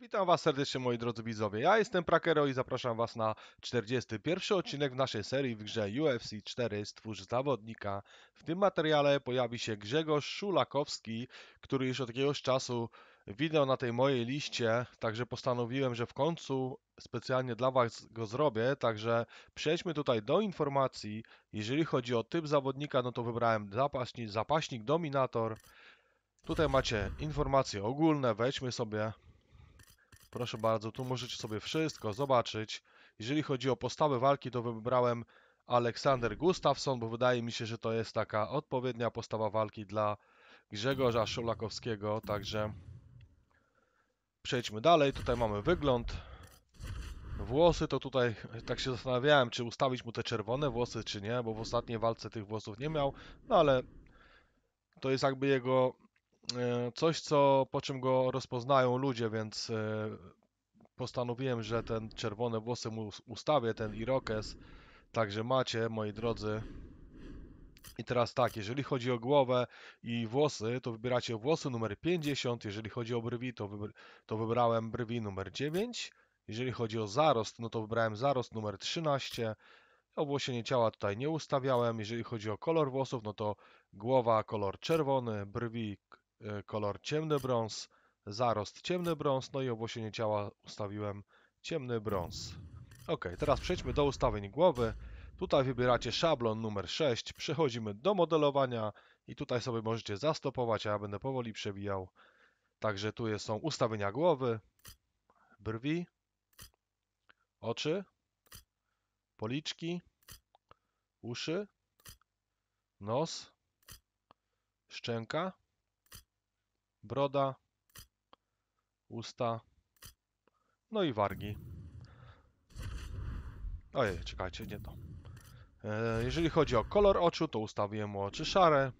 Witam Was serdecznie moi drodzy widzowie, ja jestem Prakero i zapraszam Was na 41 odcinek w naszej serii w grze UFC 4 Stwórz Zawodnika. W tym materiale pojawi się Grzegorz Szulakowski, który już od jakiegoś czasu widział na tej mojej liście, także postanowiłem, że w końcu specjalnie dla Was go zrobię, także przejdźmy tutaj do informacji. Jeżeli chodzi o typ zawodnika, no to wybrałem zapaśnik, zapaśnik Dominator. Tutaj macie informacje ogólne, wejdźmy sobie Proszę bardzo, tu możecie sobie wszystko zobaczyć. Jeżeli chodzi o postawę walki, to wybrałem Aleksander Gustafsson, bo wydaje mi się, że to jest taka odpowiednia postawa walki dla Grzegorza Szulakowskiego, także przejdźmy dalej. Tutaj mamy wygląd. Włosy to tutaj, tak się zastanawiałem, czy ustawić mu te czerwone włosy, czy nie, bo w ostatniej walce tych włosów nie miał, no ale to jest jakby jego E, coś, co, po czym go rozpoznają ludzie, więc e, postanowiłem, że ten czerwone włosy mu ustawię, ten irokes. Także macie, moi drodzy. I teraz tak, jeżeli chodzi o głowę i włosy, to wybieracie włosy numer 50. Jeżeli chodzi o brwi, to, wybr to wybrałem brwi numer 9. Jeżeli chodzi o zarost, no to wybrałem zarost numer 13. Owłosienie ciała tutaj nie ustawiałem. Jeżeli chodzi o kolor włosów, no to głowa kolor czerwony, brwi E, kolor ciemny brąz, zarost ciemny brąz, no i obłosienie ciała ustawiłem ciemny brąz. Ok, teraz przejdźmy do ustawień głowy. Tutaj wybieracie szablon numer 6, przechodzimy do modelowania i tutaj sobie możecie zastopować, a ja będę powoli przewijał Także tu są ustawienia głowy, brwi, oczy, policzki, uszy, nos, szczęka, broda, usta, no i wargi. Ojej, czekajcie, nie to. E, jeżeli chodzi o kolor oczu, to ustawiłem oczy szare.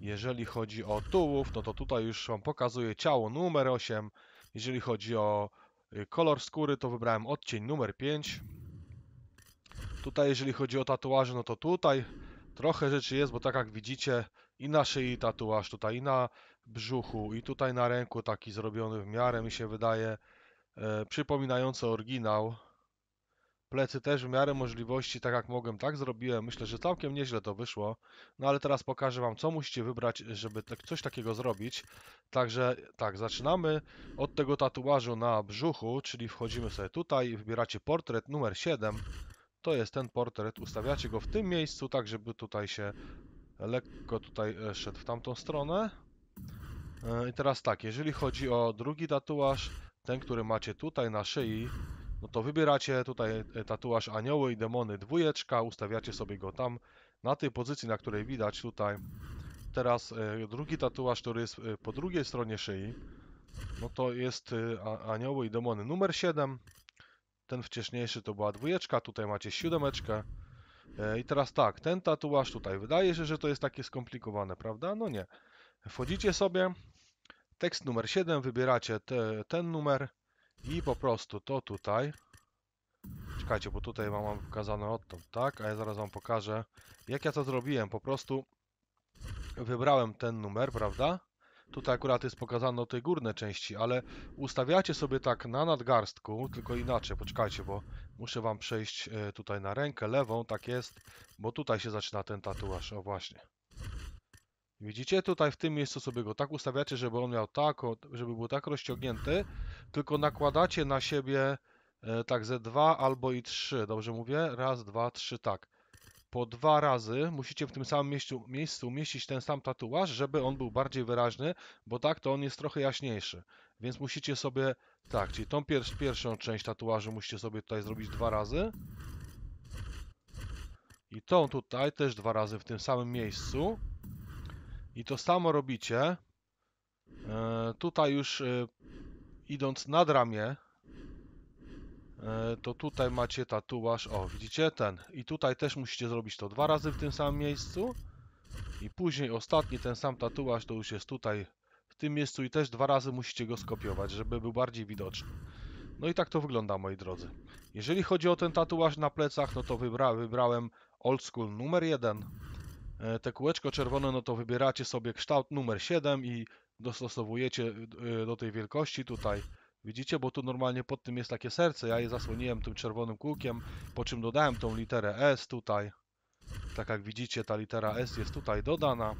Jeżeli chodzi o tułów, no to tutaj już Wam pokazuję ciało numer 8. Jeżeli chodzi o y, kolor skóry, to wybrałem odcień numer 5. Tutaj, jeżeli chodzi o tatuaże, no to tutaj trochę rzeczy jest, bo tak jak widzicie, i na szyi tatuaż tutaj, i na brzuchu, i tutaj na ręku taki zrobiony w miarę, mi się wydaje, e, przypominający oryginał. Plecy też w miarę możliwości, tak jak mogłem, tak zrobiłem. Myślę, że całkiem nieźle to wyszło. No ale teraz pokażę Wam, co musicie wybrać, żeby tak, coś takiego zrobić. Także tak, zaczynamy od tego tatuażu na brzuchu, czyli wchodzimy sobie tutaj, wybieracie portret numer 7. To jest ten portret, ustawiacie go w tym miejscu, tak żeby tutaj się lekko tutaj e, szedł w tamtą stronę. E, I teraz tak, jeżeli chodzi o drugi tatuaż, ten, który macie tutaj na szyi, no to wybieracie tutaj e, tatuaż anioły i demony dwójeczka, ustawiacie sobie go tam, na tej pozycji, na której widać tutaj. Teraz drugi tatuaż, który jest po drugiej stronie szyi, no to jest anioły i demony numer 7. Ten wcześniejszy to była dwójeczka, tutaj macie siódemeczkę. E, I teraz tak, ten tatuaż tutaj. Wydaje się, że to jest takie skomplikowane, prawda? No nie. Wchodzicie sobie, tekst numer 7, wybieracie te, ten numer i po prostu to tutaj. Czekajcie, bo tutaj mam pokazane odtąd, tak? A ja zaraz wam pokażę, jak ja to zrobiłem. Po prostu wybrałem ten numer, prawda? Tutaj akurat jest pokazano te górne części, ale ustawiacie sobie tak na nadgarstku, tylko inaczej, poczekajcie, bo muszę wam przejść e, tutaj na rękę lewą, tak jest, bo tutaj się zaczyna ten tatuaż, o właśnie. Widzicie, tutaj w tym miejscu sobie go tak ustawiacie, żeby on miał tak, żeby był tak rozciągnięty, tylko nakładacie na siebie e, tak ze dwa albo i trzy, dobrze mówię? Raz, dwa, trzy, tak po dwa razy musicie w tym samym miejscu, miejscu umieścić ten sam tatuaż, żeby on był bardziej wyraźny, bo tak to on jest trochę jaśniejszy. Więc musicie sobie, tak, czyli tą pier pierwszą część tatuażu musicie sobie tutaj zrobić dwa razy. I tą tutaj też dwa razy w tym samym miejscu. I to samo robicie. E, tutaj już e, idąc nad ramię, E, to tutaj macie tatuaż, o widzicie ten i tutaj też musicie zrobić to dwa razy w tym samym miejscu i później ostatni ten sam tatuaż to już jest tutaj w tym miejscu i też dwa razy musicie go skopiować, żeby był bardziej widoczny. No i tak to wygląda moi drodzy. Jeżeli chodzi o ten tatuaż na plecach, no to wybra wybrałem old school numer 1. E, te kółeczko czerwone, no to wybieracie sobie kształt numer 7 i dostosowujecie e, do tej wielkości tutaj Widzicie, bo tu normalnie pod tym jest takie serce, ja je zasłoniłem tym czerwonym kółkiem, po czym dodałem tą literę S tutaj. Tak jak widzicie, ta litera S jest tutaj dodana.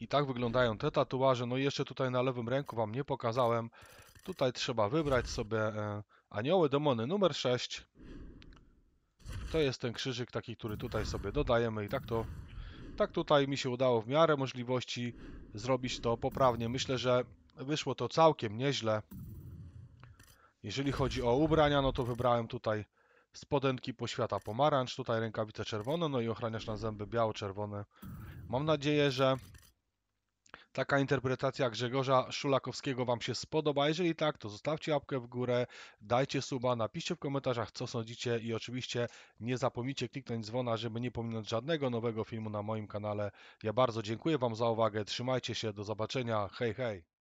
I tak wyglądają te tatuaże. No i jeszcze tutaj na lewym ręku Wam nie pokazałem. Tutaj trzeba wybrać sobie e, anioły, demony numer 6. To jest ten krzyżyk taki, który tutaj sobie dodajemy i tak to... Tak tutaj mi się udało w miarę możliwości zrobić to poprawnie. Myślę, że Wyszło to całkiem nieźle. Jeżeli chodzi o ubrania, no to wybrałem tutaj spodenki poświata pomarańcz, tutaj rękawice czerwone, no i ochraniacz na zęby biało-czerwone. Mam nadzieję, że taka interpretacja Grzegorza Szulakowskiego Wam się spodoba. Jeżeli tak, to zostawcie łapkę w górę, dajcie suba, napiszcie w komentarzach, co sądzicie i oczywiście nie zapomnijcie kliknąć dzwona, żeby nie pominąć żadnego nowego filmu na moim kanale. Ja bardzo dziękuję Wam za uwagę, trzymajcie się, do zobaczenia, hej hej!